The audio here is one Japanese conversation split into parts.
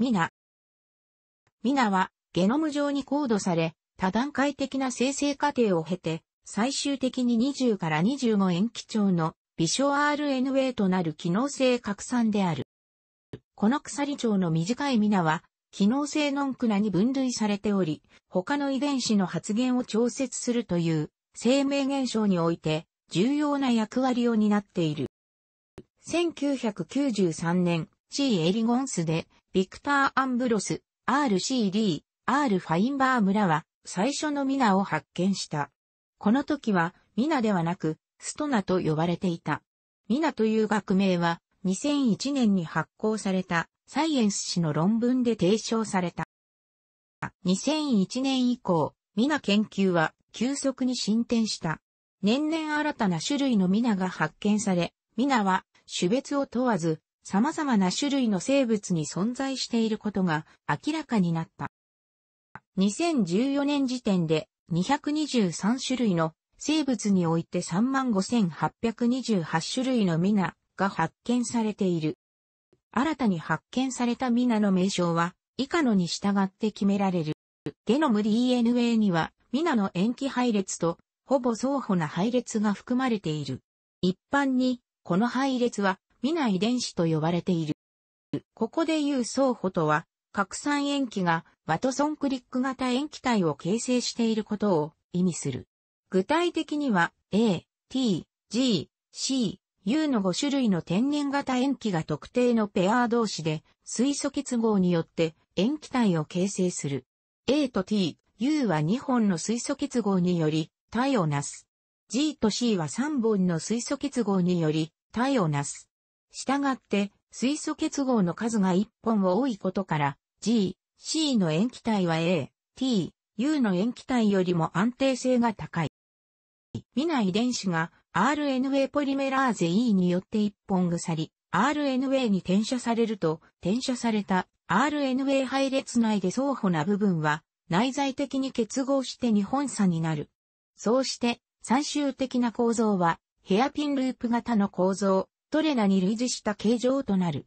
ミナ。ミナはゲノム上にコードされ、多段階的な生成過程を経て、最終的に20から25塩基調の微小 RNA となる機能性拡散である。この鎖調の短いミナは、機能性ノンクナに分類されており、他の遺伝子の発現を調節するという生命現象において重要な役割を担っている。1993年、G. エリゴンスでビクター・アンブロス、RCD、R・ ファインバー村は最初のミナを発見した。この時はミナではなくストナと呼ばれていた。ミナという学名は2001年に発行されたサイエンス誌の論文で提唱された。2001年以降、ミナ研究は急速に進展した。年々新たな種類のミナが発見され、ミナは種別を問わず様々な種類の生物に存在していることが明らかになった。2014年時点で223種類の生物において35,828種類のミナが発見されている。新たに発見されたミナの名称は以下のに従って決められる。ゲノム DNA にはミナの塩基配列とほぼ相補な配列が含まれている。一般にこの配列はナ遺伝子と呼ばれている。ここで言う相補とは、核酸塩基がワトソンクリック型塩基体を形成していることを意味する。具体的には A、T、G、C、U の5種類の天然型塩基が特定のペア同士で水素結合によって塩基体を形成する。A と T、U は2本の水素結合により体をなす。G と C は3本の水素結合により体をなす。したがって、水素結合の数が1本を多いことから、G、C の塩基体は A、T、U の塩基体よりも安定性が高い。未ナ遺伝子が RNA ポリメラーゼ E によって1本腐り、RNA に転写されると、転写された RNA 配列内で双方な部分は内在的に結合して2本差になる。そうして最終的な構造はヘアピンループ型の構造トレナに類似した形状となる。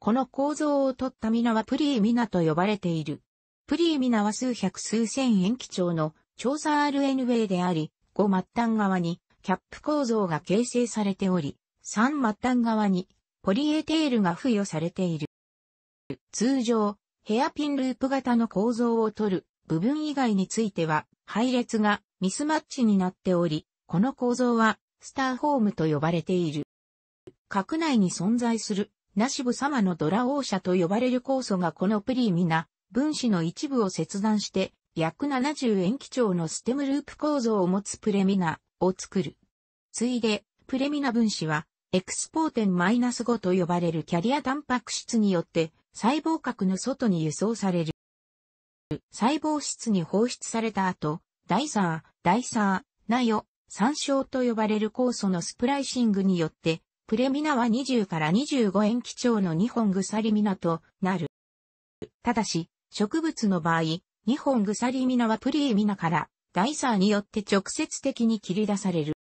この構造を取ったミナはプリーミナと呼ばれている。プリーミナは数百数千円基調の調査 RNA であり、5末端側にキャップ構造が形成されており、3末端側にポリエテールが付与されている。通常、ヘアピンループ型の構造を取る部分以外については配列がミスマッチになっており、この構造はスターホームと呼ばれている。核内に存在する、ナシブ様のドラ王者と呼ばれる酵素がこのプリーミナ、分子の一部を切断して、約70塩基長のステムループ構造を持つプレミナを作る。ついで、プレミナ分子は、エクスポーテン -5 と呼ばれるキャリアタンパク質によって、細胞核の外に輸送される。細胞質に放出された後、ダイサー、ダイサー、ナヨ、酸症と呼ばれる酵素のスプライシングによって、プレミナは20から25円基調の2本鎖ミナとなる。ただし、植物の場合、2本鎖ミナはプリーミナからダイサーによって直接的に切り出される。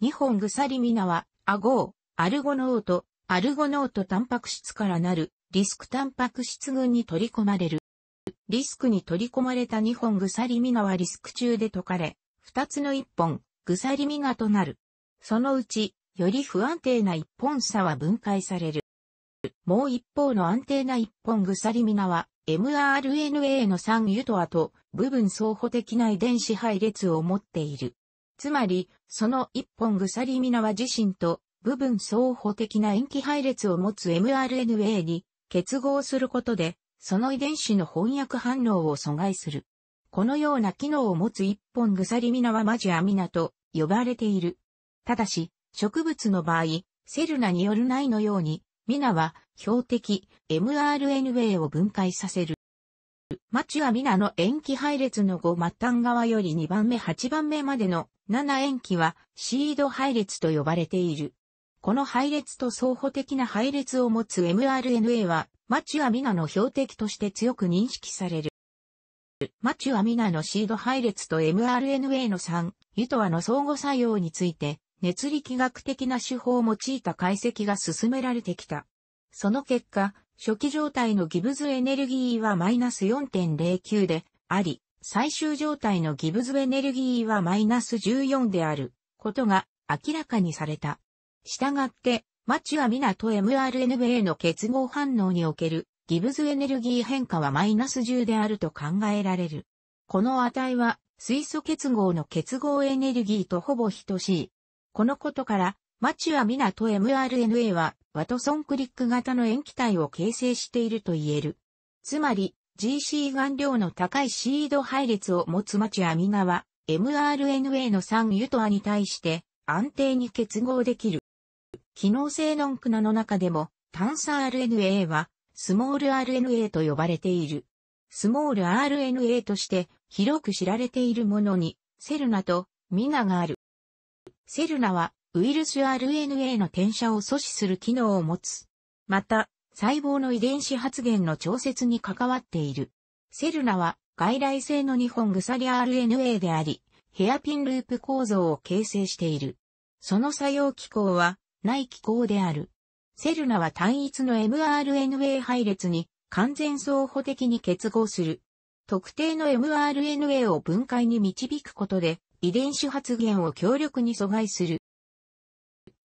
2本鎖ミナは、アゴー、アルゴノート、アルゴノートタンパク質からなるリスクタンパク質群に取り込まれる。リスクに取り込まれた2本鎖ミナはリスク中で解かれ、2つの1本、鎖ミナとなる。そのうち、より不安定な一本差は分解される。もう一方の安定な一本鎖なは mRNA の酸ユとあと部分相補的な遺伝子配列を持っている。つまり、その一本鎖なは自身と部分相補的な塩基配列を持つ mRNA に結合することで、その遺伝子の翻訳反応を阻害する。このような機能を持つ一本鎖なはマジアミナと呼ばれている。ただし、植物の場合、セルナによるないのように、ミナは標的 mRNA を分解させる。マチュアミナの塩基配列の5末端側より2番目8番目までの7塩基はシード配列と呼ばれている。この配列と相補的な配列を持つ mRNA はマチュアミナの標的として強く認識される。マチュアミナのシード配列と mRNA の3、ユトアの相互作用について熱力学的な手法を用いた解析が進められてきた。その結果、初期状態のギブズエネルギーはマイナス4.09であり、最終状態のギブズエネルギーはマイナス14であることが明らかにされた。したがって、マチュアミナと mRNA の結合反応におけるギブズエネルギー変化はマイナス10であると考えられる。この値は水素結合の結合エネルギーとほぼ等しい。このことから、マチュア・ミナと mRNA は、ワトソンクリック型の塩基体を形成していると言える。つまり、GC 顔量の高いシード配列を持つマチュア・ミナは、mRNA の酸ユトアに対して安定に結合できる。機能性ノンクナの中でも炭酸 RNA はスモール RNA と呼ばれている。スモール RNA として広く知られているものにセルナとミナがある。セルナはウイルス RNA の転写を阻止する機能を持つ。また、細胞の遺伝子発現の調節に関わっている。セルナは外来性の2本鎖 RNA であり、ヘアピンループ構造を形成している。その作用機構は内機構である。セルナは単一の mRNA 配列に完全相補的に結合する。特定の mRNA を分解に導くことで遺伝子発現を強力に阻害する。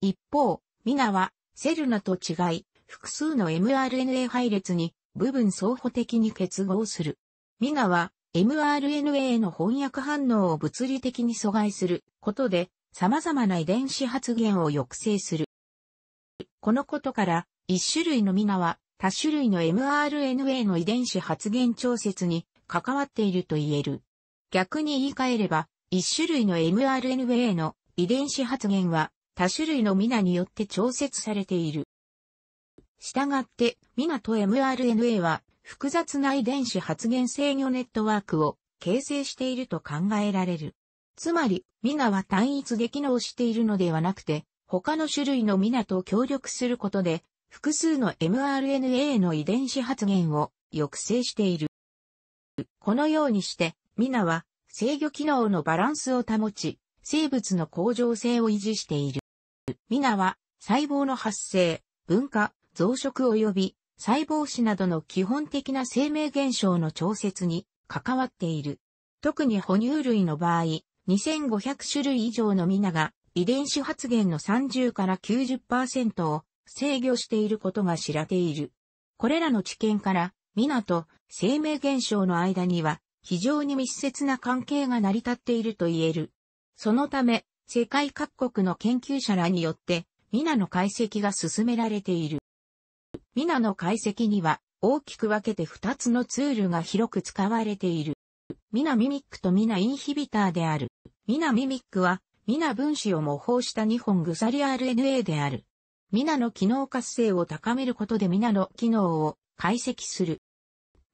一方、ミナは、セルナと違い、複数の mRNA 配列に部分相補的に結合する。ミナは mRNA の翻訳反応を物理的に阻害することで様々な遺伝子発現を抑制する。このことから一種類のミナは多種類の mRNA の遺伝子発現調節に関わっていると言える。逆に言い換えれば一種類の mRNA の遺伝子発現は多種類のミナによって調節されている。したがって、ミナと mRNA は複雑な遺伝子発現制御ネットワークを形成していると考えられる。つまり、ミナは単一で機能しているのではなくて、他の種類のミナと協力することで、複数の mRNA の遺伝子発現を抑制している。このようにして、ミナは制御機能のバランスを保ち、生物の向上性を維持している。ミナは、細胞の発生、分化、増殖及び、細胞死などの基本的な生命現象の調節に関わっている。特に哺乳類の場合、2500種類以上のミナが遺伝子発現の30から90%を制御していることが知られている。これらの知見から、ミナと生命現象の間には非常に密接な関係が成り立っていると言える。そのため、世界各国の研究者らによって、ミナの解析が進められている。ミナの解析には、大きく分けて2つのツールが広く使われている。ミナミミックとミナインヒビターである。ミナミミックは、ミナ分子を模倣した2本グザリ RNA である。ミナの機能活性を高めることでミナの機能を解析する。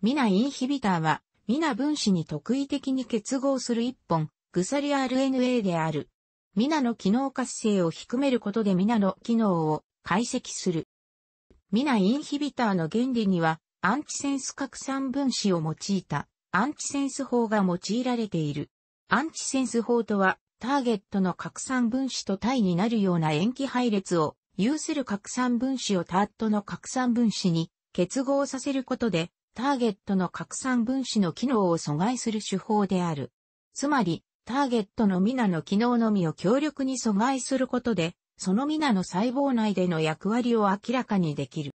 ミナインヒビターは、皆分子に特異的に結合する一本、グサリ RNA である。皆の機能活性を低めることで皆の機能を解析する。皆インヒビターの原理には、アンチセンス核散分子を用いた、アンチセンス法が用いられている。アンチセンス法とは、ターゲットの核散分子と体になるような塩基配列を有する核散分子をタットの核散分子に結合させることでターゲットの拡散分子の機能を阻害する手法である。つまり、ターゲットのミナの機能のみを強力に阻害することで、そのミナの細胞内での役割を明らかにできる。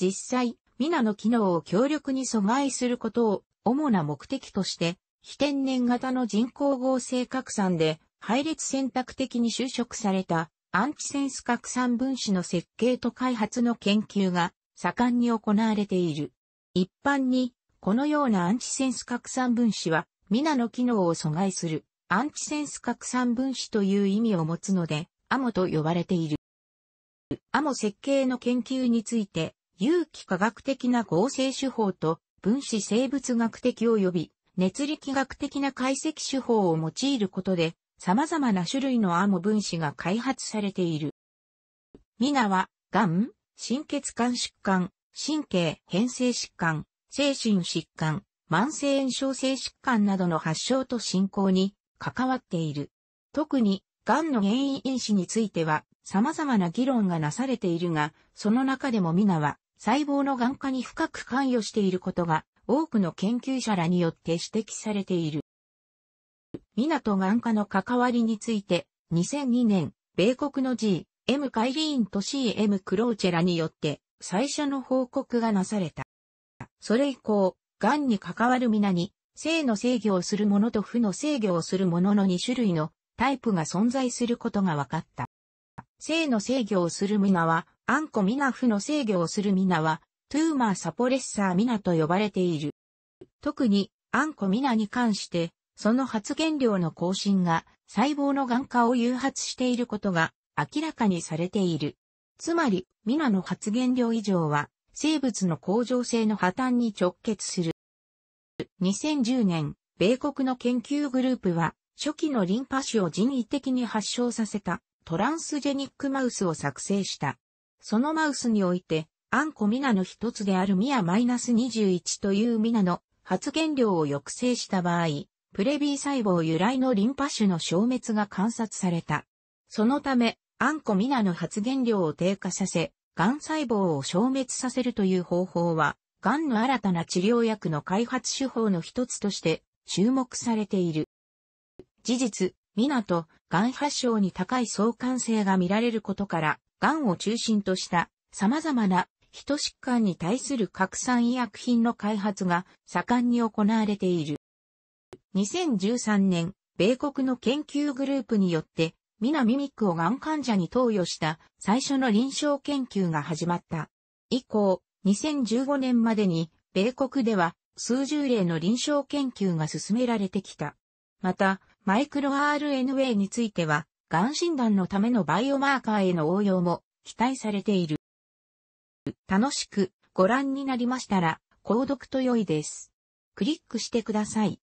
実際、ミナの機能を強力に阻害することを主な目的として、非天然型の人工合成核酸で配列選択的に就職されたアンチセンス核酸分子の設計と開発の研究が盛んに行われている。一般に、このようなアンチセンス拡散分子は、ミナの機能を阻害する、アンチセンス拡散分子という意味を持つので、アモと呼ばれている。アモ設計の研究について、有機化学的な合成手法と分子生物学的及び熱力学的な解析手法を用いることで、様々な種類のアモ分子が開発されている。ミナは、ガン、心血管疾患、神経変性疾患、精神疾患、慢性炎症性疾患などの発症と進行に関わっている。特に、癌の原因因子については、様々な議論がなされているが、その中でも皆は、細胞の癌化に深く関与していることが、多くの研究者らによって指摘されている。皆と癌化の関わりについて、2002年、米国の G、M カイリーンと CM クローチェラによって最初の報告がなされた。それ以降、癌に関わる皆に、性の制御をするものと負の制御をするものの2種類のタイプが存在することが分かった。性の制御をする皆は、アンコミナ負の制御をする皆は、トゥーマーサポレッサーミナと呼ばれている。特に、アンコミナに関して、その発現量の更新が細胞の癌化を誘発していることが明らかにされている。つまり、ミナの発言量以上は、生物の向上性の破綻に直結する。2010年、米国の研究グループは、初期のリンパ腫を人為的に発症させたトランスジェニックマウスを作成した。そのマウスにおいて、アンコミナの一つであるミア -21 というミナの発現量を抑制した場合、プレビー細胞由来のリンパ腫の消滅が観察された。そのため、アンコミナの発現量を低下させ、癌細胞を消滅させるという方法は、癌の新たな治療薬の開発手法の一つとして注目されている。事実、ミナと癌発症に高い相関性が見られることから、癌を中心とした様々なヒト疾患に対する拡散医薬品の開発が盛んに行われている。2013年、米国の研究グループによってミナミミックをがん患者に投与した最初の臨床研究が始まった。以降、2015年までに、米国では数十例の臨床研究が進められてきた。また、マイクロ RNA については、がん診断のためのバイオマーカーへの応用も期待されている。楽しくご覧になりましたら、購読と良いです。クリックしてください。